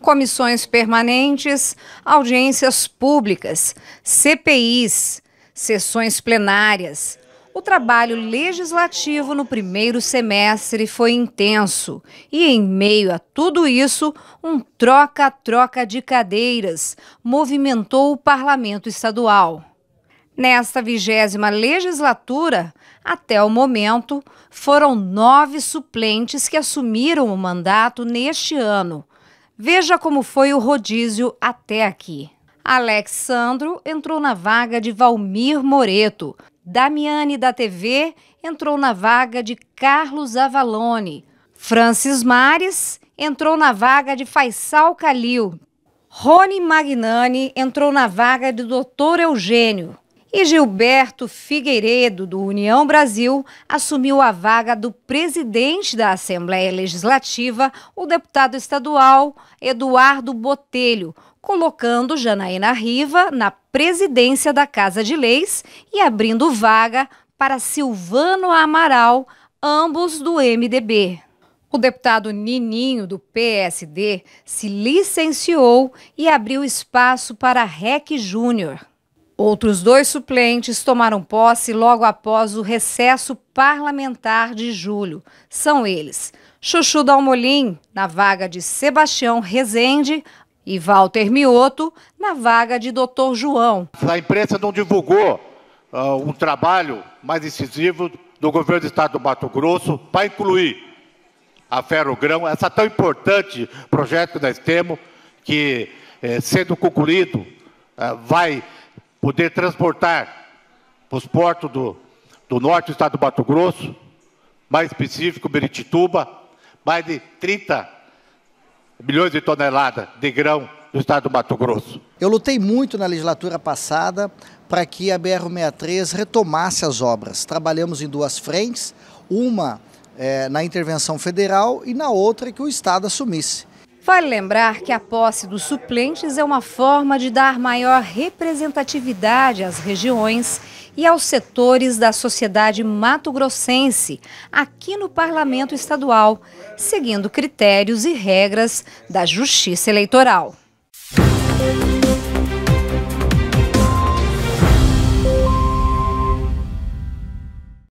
Comissões permanentes, audiências públicas, CPIs, sessões plenárias, o trabalho legislativo no primeiro semestre foi intenso e, em meio a tudo isso, um troca-troca de cadeiras movimentou o parlamento estadual. Nesta vigésima legislatura, até o momento, foram nove suplentes que assumiram o mandato neste ano. Veja como foi o rodízio até aqui. Alex Sandro entrou na vaga de Valmir Moreto. Damiane da TV entrou na vaga de Carlos Avalone. Francis Mares entrou na vaga de Faisal Calil. Rony Magnani entrou na vaga de Dr. Eugênio. E Gilberto Figueiredo, do União Brasil, assumiu a vaga do presidente da Assembleia Legislativa, o deputado estadual Eduardo Botelho, colocando Janaína Riva na presidência da Casa de Leis e abrindo vaga para Silvano Amaral, ambos do MDB. O deputado Nininho, do PSD, se licenciou e abriu espaço para Rec Júnior. Outros dois suplentes tomaram posse logo após o recesso parlamentar de julho. São eles Chuchu Dalmolin, na vaga de Sebastião Rezende, e Walter Mioto, na vaga de Dr. João. A imprensa não divulgou uh, um trabalho mais incisivo do governo do estado do Mato Grosso para incluir a Grão, essa tão importante projeto que nós temos, que eh, sendo concluído, uh, vai poder transportar para os portos do, do norte do estado do Mato Grosso, mais específico, Beritituba, mais de 30 milhões de toneladas de grão do estado do Mato Grosso. Eu lutei muito na legislatura passada para que a BR-63 retomasse as obras. Trabalhamos em duas frentes, uma é, na intervenção federal e na outra que o Estado assumisse. Vale lembrar que a posse dos suplentes é uma forma de dar maior representatividade às regiões e aos setores da sociedade mato-grossense aqui no Parlamento Estadual, seguindo critérios e regras da Justiça Eleitoral.